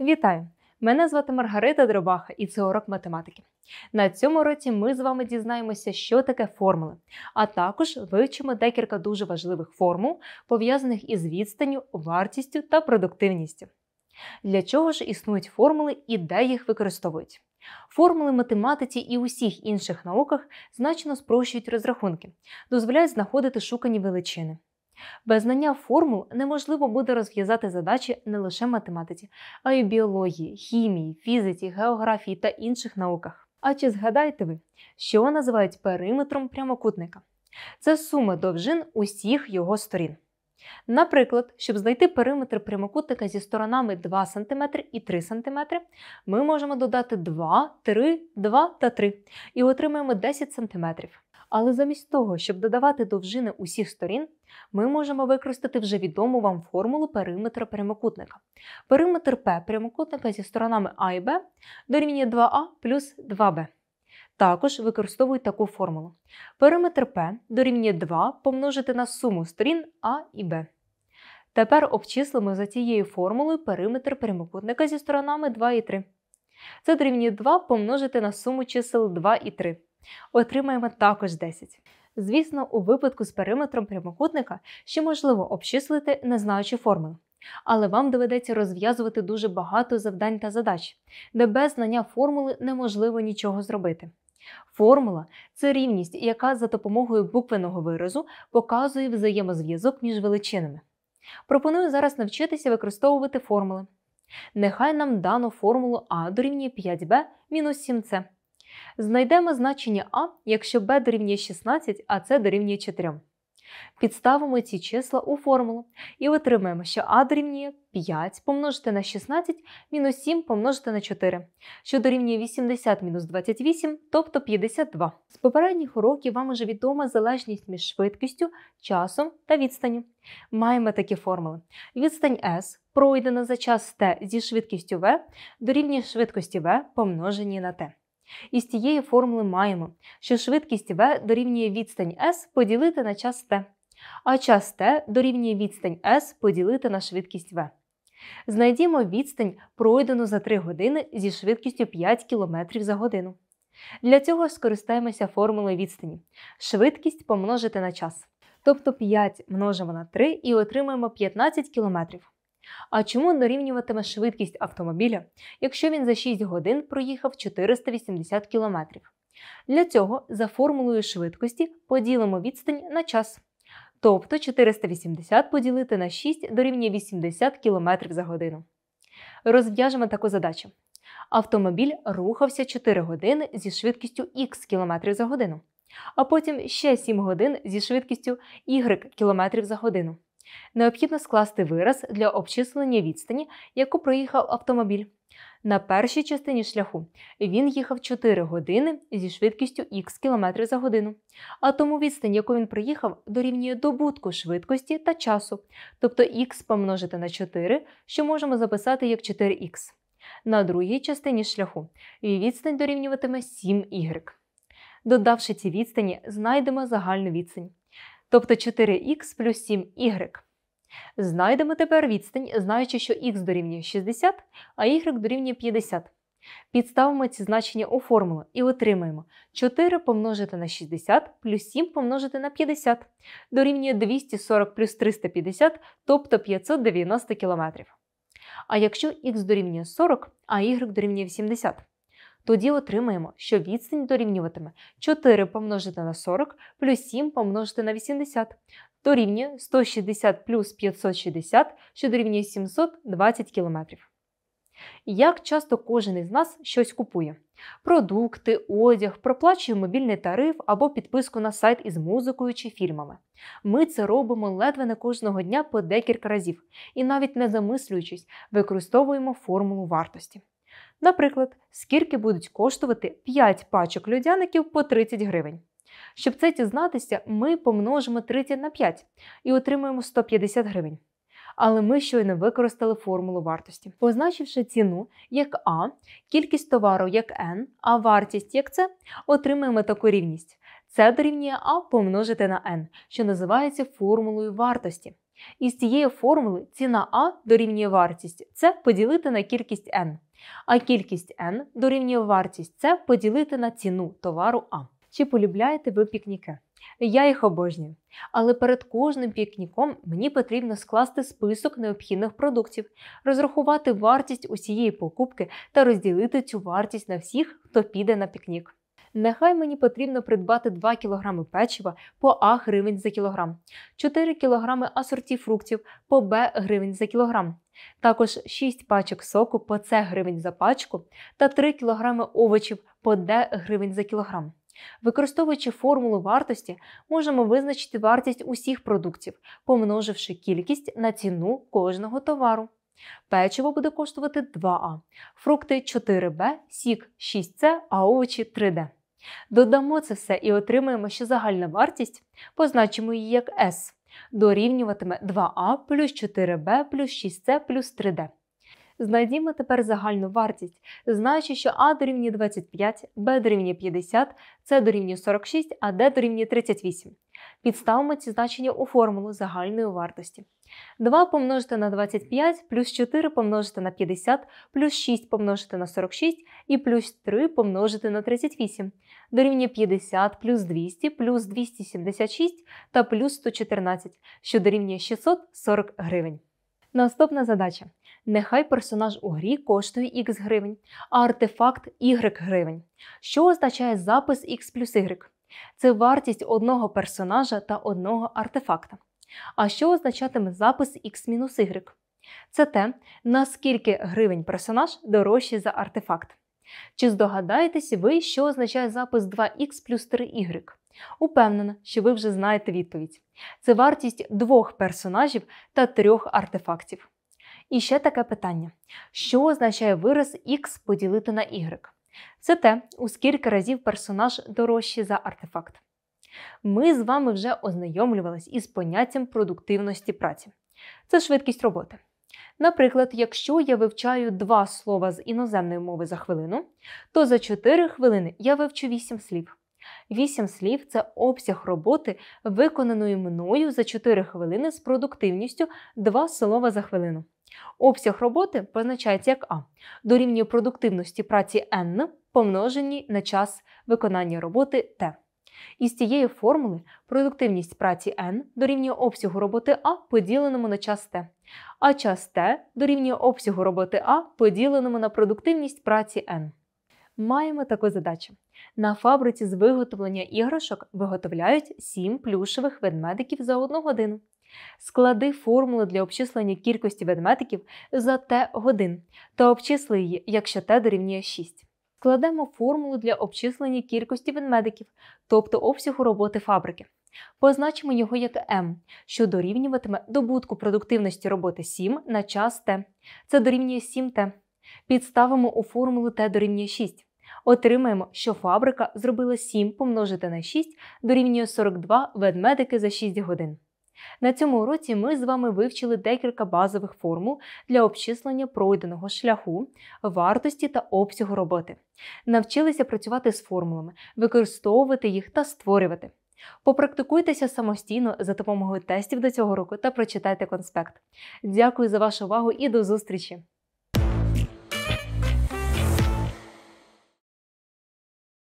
Вітаю! Мене звати Маргарита Дробаха і це урок математики. На цьому році ми з вами дізнаємося, що таке формули, а також вивчимо декілька дуже важливих формул, пов'язаних із відстанню, вартістю та продуктивністю. Для чого ж існують формули і де їх використовують? Формули математиці і усіх інших науках значно спрощують розрахунки, дозволяють знаходити шукані величини. Без знання формул неможливо буде розв'язати задачі не лише математиці, а й біології, хімії, фізиці, географії та інших науках. А чи згадаєте ви, що називають периметром прямокутника? Це сума довжин усіх його сторін. Наприклад, щоб знайти периметр прямокутника зі сторонами 2 см і 3 см, ми можемо додати 2, 3, 2 та 3 і отримаємо 10 см. Але замість того, щоб додавати довжини усіх сторін, ми можемо використати вже відому вам формулу периметра прямокутника. Периметр P прямокутника зі сторонами А і Б дорівнює 2А плюс 2Б. Також використовують таку формулу. Периметр P дорівнює 2 помножити на суму сторін А і Б. Тепер обчислимо за цією формулою периметр прямокутника зі сторонами 2 і 3. Це дорівнює 2 помножити на суму чисел 2 і 3. Отримаємо також 10. Звісно, у випадку з периметром прямокутника ще можливо обчислити, не знаючи формули. Але вам доведеться розв'язувати дуже багато завдань та задач, де без знання формули неможливо нічого зробити. Формула це рівність, яка за допомогою буквеного виразу показує взаємозв'язок між величинами. Пропоную зараз навчитися використовувати формули. Нехай нам дано формулу А дорівнює 5b мінус 7c. Знайдемо значення А, якщо b дорівнює 16, а c дорівнює 4. Підставимо ці числа у формулу і отримаємо, що А дорівнює 5 помножити на 16 мінус 7 помножити на 4, що дорівнює 80 мінус 28, тобто 52. З попередніх уроків вам уже відома залежність між швидкістю, часом та відстанню. Маємо такі формули. Відстань S, пройдена за час t зі швидкістю v, дорівнює швидкості v помножені на t. Із цієї формули маємо, що швидкість v дорівнює відстань s поділити на час t, а час t дорівнює відстань s поділити на швидкість v. Знайдімо відстань, пройдену за 3 години зі швидкістю 5 км за годину. Для цього скористаємося формулою відстані. Швидкість помножити на час. Тобто 5 множимо на 3 і отримаємо 15 км. А чому дорівнюватиме швидкість автомобіля, якщо він за 6 годин проїхав 480 км? Для цього за формулою швидкості поділимо відстань на час. Тобто 480 поділити на 6 дорівнює 80 км за годину. Розв'яжемо таку задачу. Автомобіль рухався 4 години зі швидкістю х км за годину, а потім ще 7 годин зі швидкістю y км за годину. Необхідно скласти вираз для обчислення відстані, яку проїхав автомобіль. На першій частині шляху він їхав 4 години зі швидкістю х км за годину. А тому відстань, яку він проїхав, дорівнює добутку швидкості та часу, тобто х помножити на 4, що можемо записати як 4х. На другій частині шляху відстань дорівнюватиме 7 у. Додавши ці відстані, знайдемо загальну відстань тобто 4х плюс 7y. Знайдемо тепер відстань, знаючи, що х дорівнює 60, а y дорівнює 50. Підставимо ці значення у формулу і отримаємо 4 помножити на 60 плюс 7 помножити на 50 дорівнює 240 плюс 350, тобто 590 км. А якщо х дорівнює 40, а y дорівнює 80 тоді отримаємо, що відстань дорівнюватиме 4 помножити на 40 плюс 7 помножити на 80 дорівнює 160 плюс 560, що дорівнює 720 км. Як часто кожен із нас щось купує? Продукти, одяг, проплачує мобільний тариф або підписку на сайт із музикою чи фільмами. Ми це робимо ледве не кожного дня по декілька разів і навіть не замислюючись, використовуємо формулу вартості. Наприклад, скільки будуть коштувати 5 пачок льодяників по 30 гривень. Щоб це дізнатися, ми помножимо 30 на 5 і отримуємо 150 гривень. Але ми щойно використали формулу вартості, позначивши ціну як А, кількість товару як N, а вартість як С, отримаємо таку рівність. Це дорівнює А помножити на N, що називається формулою вартості. Із цієї формули ціна А дорівнює вартість С поділити на кількість N. А кількість N дорівнює вартість С поділити на ціну товару А. Чи полюбляєте ви пікніки? Я їх обожнюю. Але перед кожним пікніком мені потрібно скласти список необхідних продуктів, розрахувати вартість усієї покупки та розділити цю вартість на всіх, хто піде на пікнік. Нехай мені потрібно придбати 2 кг печива по А гривень за кілограм, 4 кг асорті фруктів по Б гривень за кілограм, також 6 пачок соку по це гривень за пачку та 3 кг овочів по Д гривень за кілограм. Використовуючи формулу вартості, можемо визначити вартість усіх продуктів, помноживши кількість на ціну кожного товару. Печиво буде коштувати 2А, фрукти 4Б, сік 6С, а овочі 3Д. Додамо це все і отримаємо, що загальна вартість позначимо її як С дорівнюватиме 2а плюс 4b плюс 6c плюс 3d. Знайдімо тепер загальну вартість, знаючи, що А дорівнює 25, Б дорівнює 50, С дорівнює 46, а Д дорівнює 38. Підставимо ці значення у формулу загальної вартості. 2 помножити на 25, плюс 4 помножити на 50, плюс 6 помножити на 46 і плюс 3 помножити на 38. Дорівнює 50 плюс 200 плюс 276 та плюс 114, що дорівнює 640 гривень. Наступна задача. Нехай персонаж у грі коштує x гривень, а артефакт y гривень, що означає запис x плюс y. Це вартість одного персонажа та одного артефакта. А що означатиме запис X-Y? Це те, наскільки гривень персонаж дорожчий за артефакт. Чи здогадаєтесь ви, що означає запис 2х плюс 3y? Упевнена, що ви вже знаєте відповідь. Це вартість двох персонажів та трьох артефактів. І ще таке питання: що означає вираз X поділити на Y? Це те, у скільки разів персонаж дорожчий за артефакт. Ми з вами вже ознайомлювались із поняттям продуктивності праці. Це швидкість роботи. Наприклад, якщо я вивчаю два слова з іноземної мови за хвилину, то за 4 хвилини я вивчу 8 слів. 8 слів це обсяг роботи, виконаної мною за 4 хвилини з продуктивністю 2 слова за хвилину. Обсяг роботи позначається як А. Дорівнює продуктивності праці N, помножені на час виконання роботи Т. Із цієї формули продуктивність праці N дорівнює обсягу роботи А поділеному на час Т, а час Т дорівнює обсягу роботи А поділеному на продуктивність праці N. Маємо таку задачу. На фабриці з виготовлення іграшок виготовляють 7 плюшевих ведмедиків за одну годину. Склади формулу для обчислення кількості ведмедиків за Т годин та обчисли її, якщо Т дорівнює 6. Складемо формулу для обчислення кількості ведмедиків, тобто обсягу роботи фабрики. Позначимо його як М, що дорівнюватиме добутку продуктивності роботи 7 на час Т. Це дорівнює 7Т. Підставимо у формулу Т дорівнює 6. Отримаємо, що фабрика зробила 7 помножити на 6 дорівнює 42 ведмедики за 6 годин. На цьому уроці ми з вами вивчили декілька базових формул для обчислення пройденого шляху, вартості та обсягу роботи. Навчилися працювати з формулами, використовувати їх та створювати. Попрактикуйтеся самостійно за допомогою тестів до цього року та прочитайте конспект. Дякую за вашу увагу і до зустрічі!